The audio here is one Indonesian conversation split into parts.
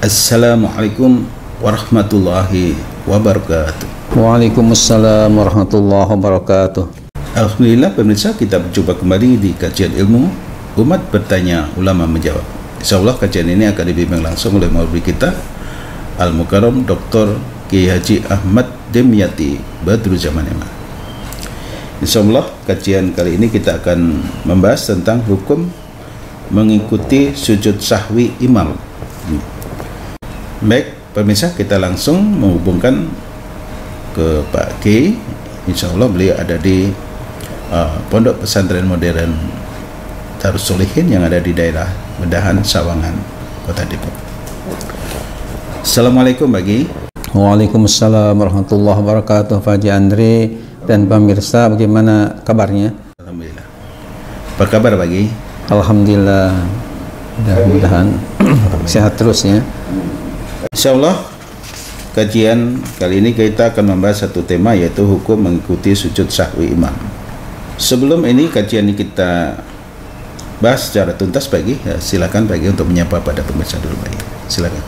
Assalamualaikum warahmatullahi wabarakatuh. Waalaikumsalam warahmatullahi wabarakatuh. Alhamdulillah pemirsa kita berjumpa kembali di kajian ilmu umat bertanya ulama menjawab. Insyaallah kajian ini akan dibimbing langsung oleh maulid kita Al Mukarram Dr. Kiai Haji Ahmad Demyati Badru Zaman Ema. Insyaallah kajian kali ini kita akan membahas tentang hukum mengikuti sujud sahwi imam Baik, pemirsa kita langsung menghubungkan ke Pak Ki. Insya Allah beliau ada di uh, Pondok Pesantren Modern Tarus Solihin yang ada di daerah Medahan Sawangan, Kota Depok. Assalamualaikum bagi. Waalaikumsalam warahmatullahi wabarakatuh. Faji Andri dan pemirsa bagaimana kabarnya? Alhamdulillah. Apa kabar bagi? Alhamdulillah. Mudah-mudahan sehat terus ya. Insya Allah kajian kali ini kita akan membahas satu tema yaitu hukum mengikuti sujud sahwi imam. Sebelum ini kajian ini kita bahas secara tuntas bagi ya, silakan bagi untuk menyapa pada pemirsa dulu bagi silakan.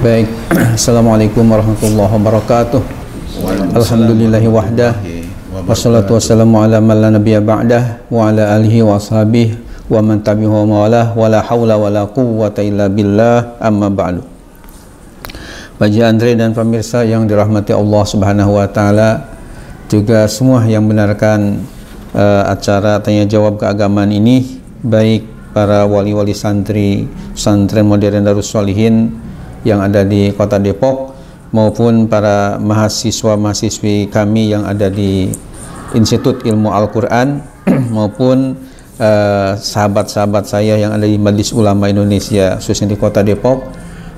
Baik, assalamualaikum warahmatullahi wabarakatuh. Alhamdulillahi wahdah. Wassalatu wassalamu ala man la nabiyya ba'dah wa ala alihi wa sahbihi wa man tabi'ahu wa mawalah wa la hawla wa la quwwata illa billah amma ba'du. Baji Andre dan pemirsa yang dirahmati Allah Subhanahu wa taala juga semua yang benarkan uh, eh, acara tanya jawab keagamaan ini baik para wali-wali santri santri modern Darus Solihin yang ada di kota Depok maupun para mahasiswa-mahasiswi kami yang ada di Institut Ilmu Al-Quran maupun eh, sahabat-sahabat uh, saya yang ada di Majelis Ulama Indonesia khususnya di kota Depok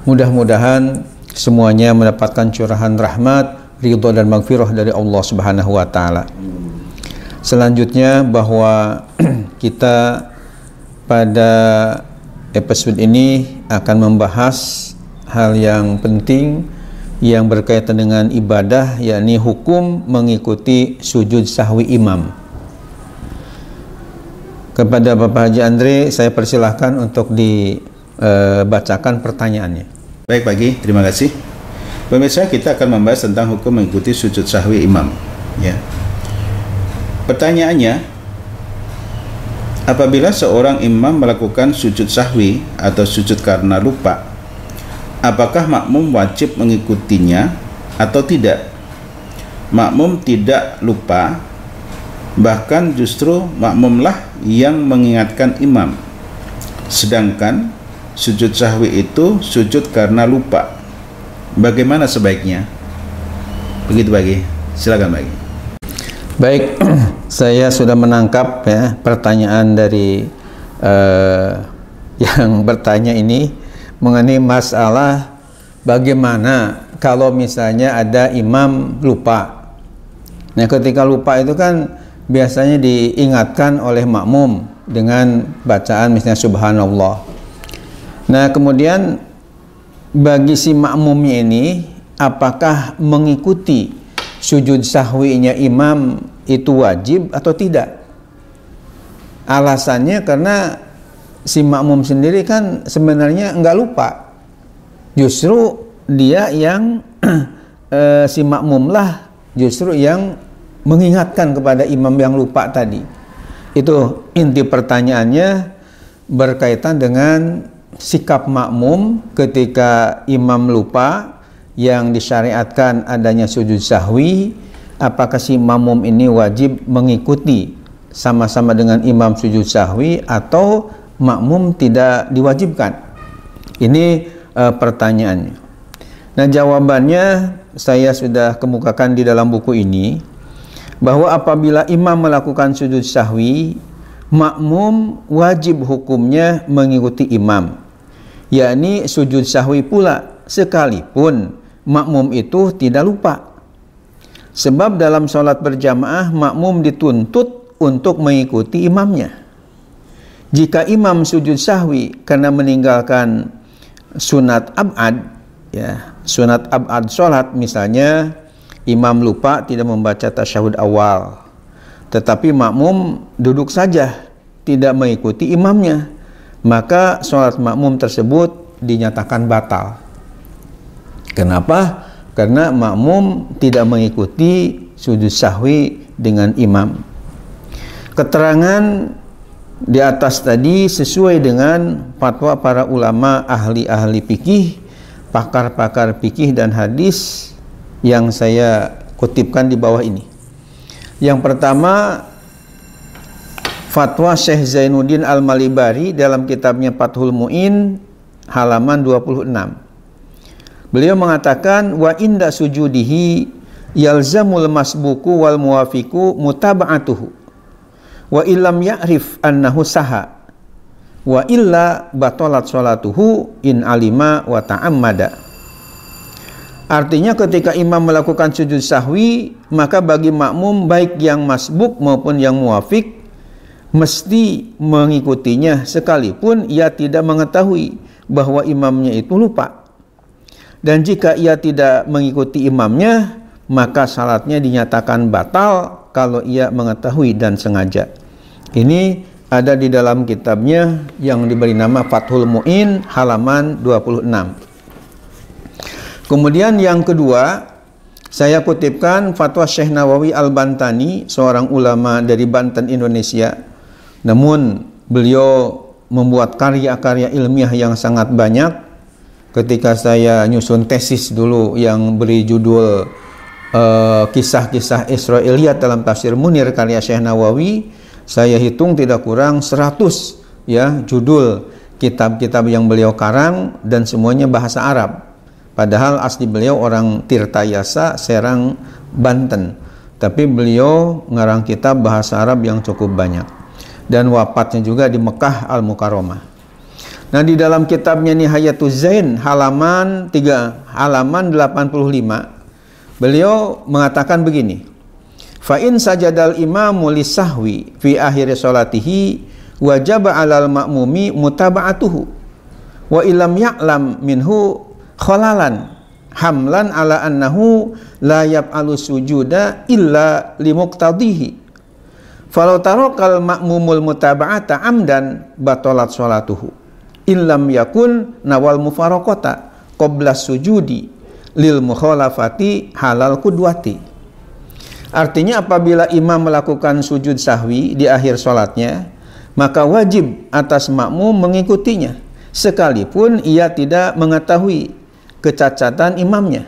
mudah-mudahan semuanya mendapatkan curahan rahmat, ridho dan magfirah dari Allah Subhanahu wa taala. Selanjutnya bahwa kita pada episode ini akan membahas hal yang penting yang berkaitan dengan ibadah yakni hukum mengikuti sujud sahwi imam. Kepada Bapak Haji Andre saya persilahkan untuk dibacakan eh, pertanyaannya. Baik pagi, terima kasih. Pemirsa, kita akan membahas tentang hukum mengikuti sujud sahwi imam. Ya. Pertanyaannya, apabila seorang imam melakukan sujud sahwi atau sujud karena lupa, apakah makmum wajib mengikutinya atau tidak? Makmum tidak lupa, bahkan justru makmumlah yang mengingatkan imam. Sedangkan sujud sahwi itu sujud karena lupa. Bagaimana sebaiknya? Begitu bagi. Silakan bagi. Baik, saya sudah menangkap ya pertanyaan dari uh, yang bertanya ini mengenai masalah bagaimana kalau misalnya ada imam lupa. Nah, ketika lupa itu kan biasanya diingatkan oleh makmum dengan bacaan misalnya subhanallah Nah, kemudian bagi si makmumnya ini apakah mengikuti sujud sahwinya imam itu wajib atau tidak? Alasannya karena si makmum sendiri kan sebenarnya nggak lupa. Justru dia yang si eh, si makmumlah justru yang mengingatkan kepada imam yang lupa tadi. Itu inti pertanyaannya berkaitan dengan sikap makmum ketika imam lupa yang disyariatkan adanya sujud sahwi apakah si makmum ini wajib mengikuti sama-sama dengan imam sujud sahwi atau makmum tidak diwajibkan ini e, pertanyaannya nah jawabannya saya sudah kemukakan di dalam buku ini bahwa apabila imam melakukan sujud sahwi makmum wajib hukumnya mengikuti imam yakni sujud sahwi pula sekalipun makmum itu tidak lupa. Sebab dalam sholat berjamaah makmum dituntut untuk mengikuti imamnya. Jika imam sujud sahwi karena meninggalkan sunat abad, ya sunat abad sholat misalnya imam lupa tidak membaca tasyahud awal, tetapi makmum duduk saja tidak mengikuti imamnya maka sholat makmum tersebut dinyatakan batal. Kenapa? Karena makmum tidak mengikuti sujud sahwi dengan imam. Keterangan di atas tadi sesuai dengan fatwa para ulama ahli-ahli fikih, pakar-pakar fikih dan hadis yang saya kutipkan di bawah ini. Yang pertama Fatwa Syekh Zainuddin Al-Malibari dalam kitabnya Fathul Mu'in halaman 26. Beliau mengatakan wa inda sujudihi yalzamul masbuku wal muwafiku mutaba'atuhu wa illam ya'rif annahu saha wa illa batalat salatuhu in alima wa ta'ammada. Artinya ketika imam melakukan sujud sahwi, maka bagi makmum baik yang masbuk maupun yang muafik mesti mengikutinya sekalipun ia tidak mengetahui bahwa imamnya itu lupa. Dan jika ia tidak mengikuti imamnya, maka salatnya dinyatakan batal kalau ia mengetahui dan sengaja. Ini ada di dalam kitabnya yang diberi nama Fathul Mu'in halaman 26. Kemudian yang kedua, saya kutipkan fatwa Syekh Nawawi Al-Bantani, seorang ulama dari Banten Indonesia namun beliau membuat karya-karya ilmiah yang sangat banyak. Ketika saya nyusun tesis dulu yang beri judul eh, kisah-kisah uh, Israeliat dalam tafsir Munir karya Syekh Nawawi, saya hitung tidak kurang 100 ya judul kitab-kitab yang beliau karang dan semuanya bahasa Arab. Padahal asli beliau orang Tirtayasa, Serang, Banten. Tapi beliau ngarang kitab bahasa Arab yang cukup banyak dan wafatnya juga di Mekah Al-Mukarramah. Nah, di dalam kitabnya Nihayatul Zain halaman 3 halaman 85 beliau mengatakan begini. Fa in sajadal imamu lisahwi fi akhir salatihi wajaba 'alal ma'mumi mutaba'atuhu wa ilam ya'lam minhu khalalan hamlan ala annahu la yab'alu sujuda illa limuqtadihi Falau tarokal makmumul mutaba'ata amdan batolat sholatuhu. Illam yakun nawal mufarokota koblas sujudi lil mukhalafati halal kudwati. Artinya apabila imam melakukan sujud sahwi di akhir sholatnya, maka wajib atas makmum mengikutinya sekalipun ia tidak mengetahui kecacatan imamnya.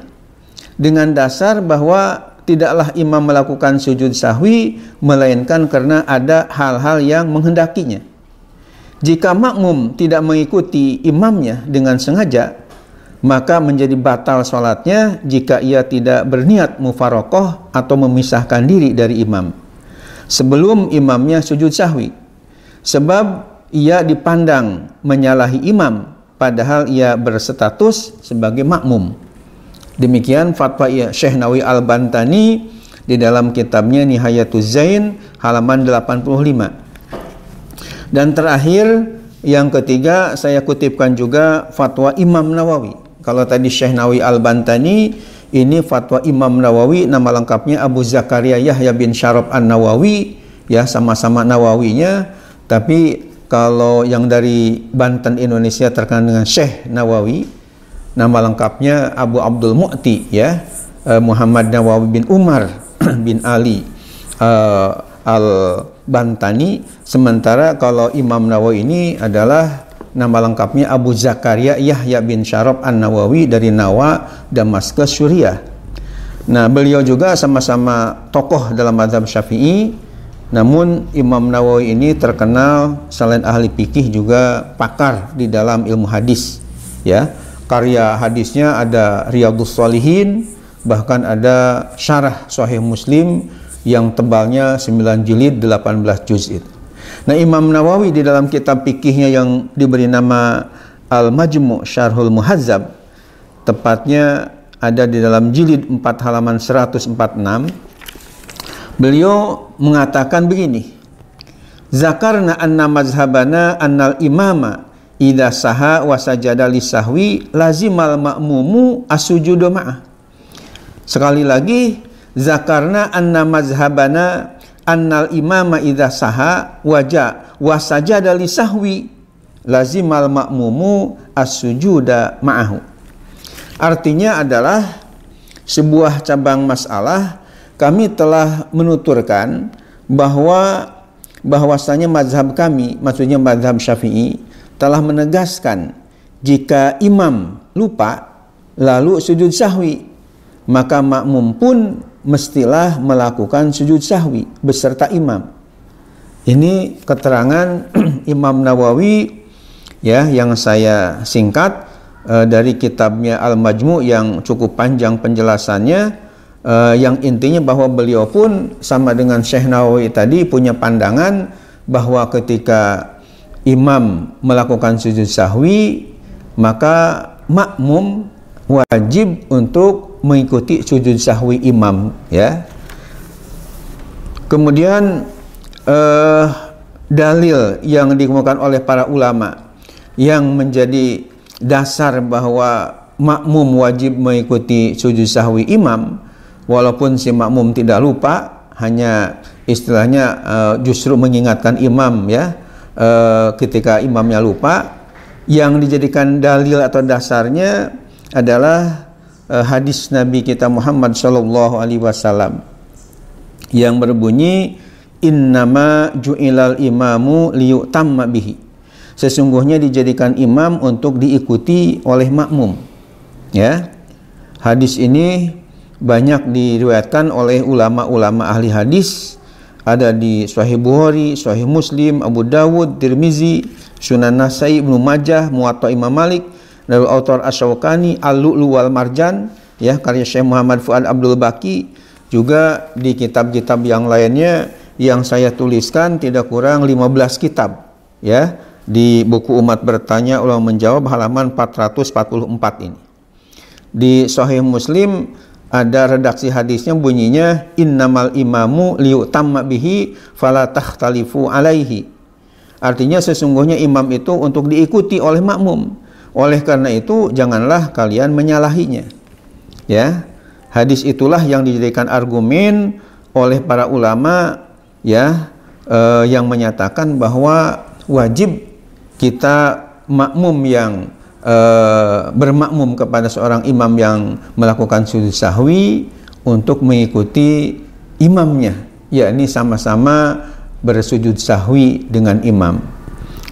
Dengan dasar bahwa tidaklah imam melakukan sujud sahwi melainkan karena ada hal-hal yang menghendakinya. Jika makmum tidak mengikuti imamnya dengan sengaja, maka menjadi batal sholatnya jika ia tidak berniat mufarokoh atau memisahkan diri dari imam. Sebelum imamnya sujud sahwi. Sebab ia dipandang menyalahi imam padahal ia berstatus sebagai makmum. Demikian fatwa Syekh Nawawi Al-Bantani di dalam kitabnya Nihayatuz Zain halaman 85. Dan terakhir yang ketiga saya kutipkan juga fatwa Imam Nawawi. Kalau tadi Syekh Nawawi Al-Bantani ini fatwa Imam Nawawi nama lengkapnya Abu Zakaria Yahya bin Syarab An-Nawawi ya sama-sama Nawawinya tapi kalau yang dari Banten Indonesia terkenal dengan Syekh Nawawi nama lengkapnya Abu Abdul Mu'ti ya eh, Muhammad Nawawi bin Umar bin Ali uh, eh, Al Bantani sementara kalau Imam Nawawi ini adalah nama lengkapnya Abu Zakaria Yahya bin Syarab An-Nawawi dari Nawa Damaskus Suriah Nah, beliau juga sama-sama tokoh dalam mazhab Syafi'i. Namun Imam Nawawi ini terkenal selain ahli fikih juga pakar di dalam ilmu hadis, ya karya hadisnya ada Riyadhus Salihin bahkan ada syarah Sahih Muslim yang tebalnya 9 jilid 18 juz itu. Nah Imam Nawawi di dalam kitab fikihnya yang diberi nama Al-Majmu' Syarhul Muhazzab tepatnya ada di dalam jilid 4 halaman 146 beliau mengatakan begini Zakarna anna mazhabana annal imama Ida saha wasajada lisahwi lazimal ma'mumu asujudu ma'ah. Sekali lagi, zakarna anna mazhabana annal imama idha saha waja wasajada lisahwi lazimal ma'mumu asujuda ma'ahu. Artinya adalah sebuah cabang masalah kami telah menuturkan bahwa bahwasanya mazhab kami maksudnya mazhab Syafi'i telah menegaskan jika imam lupa lalu sujud sahwi maka makmum pun mestilah melakukan sujud sahwi beserta imam ini keterangan Imam Nawawi ya yang saya singkat e, dari kitabnya Al-Majmu yang cukup panjang penjelasannya e, yang intinya bahwa beliau pun sama dengan Syekh Nawawi tadi punya pandangan bahwa ketika imam melakukan sujud sahwi maka makmum wajib untuk mengikuti sujud sahwi imam ya kemudian eh, dalil yang dikemukakan oleh para ulama yang menjadi dasar bahwa makmum wajib mengikuti sujud sahwi imam walaupun si makmum tidak lupa hanya istilahnya uh, justru mengingatkan imam ya e, ketika imamnya lupa yang dijadikan dalil atau dasarnya adalah e, hadis Nabi kita Muhammad Shallallahu Alaihi Wasallam yang berbunyi innama ju'ilal imamu liyutamma bihi sesungguhnya dijadikan imam untuk diikuti oleh makmum ya hadis ini banyak diriwayatkan oleh ulama-ulama ahli hadis ada di Sahih Bukhari, Sahih Muslim, Abu Dawud, Tirmizi, Sunan Nasai, Ibnu Majah, Muwatta Imam Malik, lalu autor Asyaukani, Al-Lu'lu wal Marjan, ya karya Syekh Muhammad Fuad Abdul Baki, juga di kitab-kitab yang lainnya yang saya tuliskan tidak kurang 15 kitab ya di buku umat bertanya ulama menjawab halaman 444 ini di Sahih Muslim ada redaksi hadisnya bunyinya innamal imamu liyutamma bihi fala alaihi. Artinya sesungguhnya imam itu untuk diikuti oleh makmum. Oleh karena itu janganlah kalian menyalahinya. Ya. Hadis itulah yang dijadikan argumen oleh para ulama ya eh, yang menyatakan bahwa wajib kita makmum yang Eh, bermakmum kepada seorang imam yang melakukan sujud sahwi untuk mengikuti imamnya yakni sama-sama bersujud sahwi dengan imam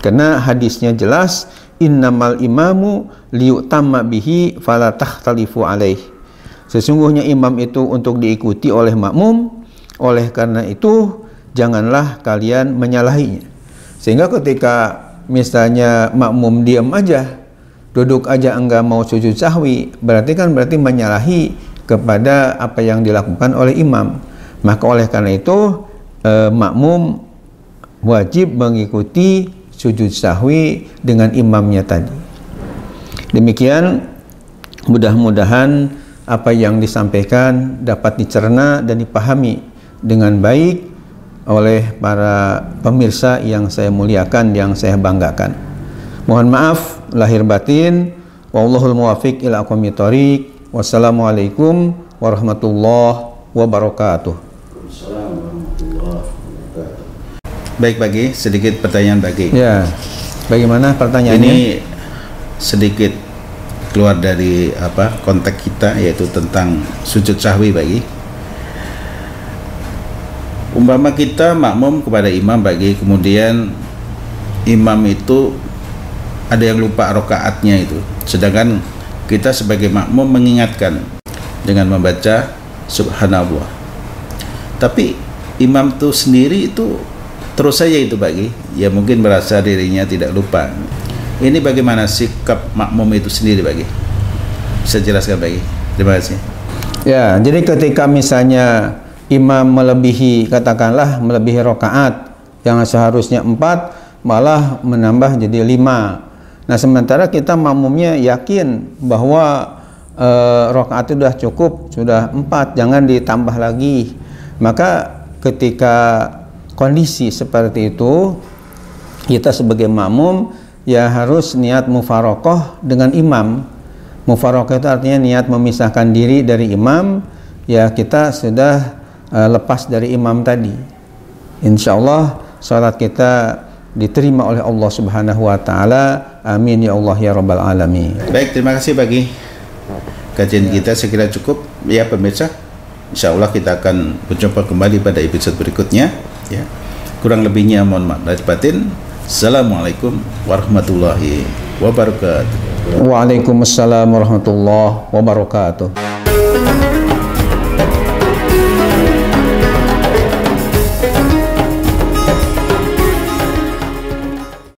karena hadisnya jelas innamal imamu liyutamma bihi fala tahtalifu alaih sesungguhnya imam itu untuk diikuti oleh makmum oleh karena itu janganlah kalian menyalahinya sehingga ketika misalnya makmum diam aja duduk aja enggak mau sujud sahwi berarti kan berarti menyalahi kepada apa yang dilakukan oleh imam maka oleh karena itu e, makmum wajib mengikuti sujud sahwi dengan imamnya tadi demikian mudah-mudahan apa yang disampaikan dapat dicerna dan dipahami dengan baik oleh para pemirsa yang saya muliakan, yang saya banggakan. Mohon maaf lahir batin. Wallahul muwafiq ila aqwamit thoriq. Wassalamualaikum warahmatullahi wabarakatuh. Baik bagi sedikit pertanyaan bagi. Ya. Bagaimana pertanyaannya? Ini sedikit keluar dari apa konteks kita yaitu tentang sujud sahwi bagi umpama kita makmum kepada imam bagi kemudian imam itu ada yang lupa rokaatnya itu. Sedangkan kita sebagai makmum mengingatkan dengan membaca subhanallah. Tapi imam itu sendiri itu terus saja itu bagi ya mungkin merasa dirinya tidak lupa. Ini bagaimana sikap makmum itu sendiri bagi? Bisa jelaskan bagi? Terima kasih. Ya, jadi ketika misalnya imam melebihi katakanlah melebihi rokaat yang seharusnya empat malah menambah jadi lima Nah sementara kita makmumnya yakin bahwa e, eh, rokaat itu sudah cukup, sudah empat, jangan ditambah lagi. Maka ketika kondisi seperti itu, kita sebagai makmum ya harus niat mufarokoh dengan imam. Mufarokoh itu artinya niat memisahkan diri dari imam. Ya kita sudah e, lepas dari imam tadi. Insya Allah sholat kita diterima oleh Allah Subhanahu wa taala. Amin ya Allah ya rabbal alamin. Baik, terima kasih bagi kajian ya. kita sekira cukup ya pemirsa. Insya Allah kita akan berjumpa kembali pada episode berikutnya ya. Kurang lebihnya mohon maaf dari batin. Assalamualaikum warahmatullahi wabarakatuh. Waalaikumsalam warahmatullahi wabarakatuh.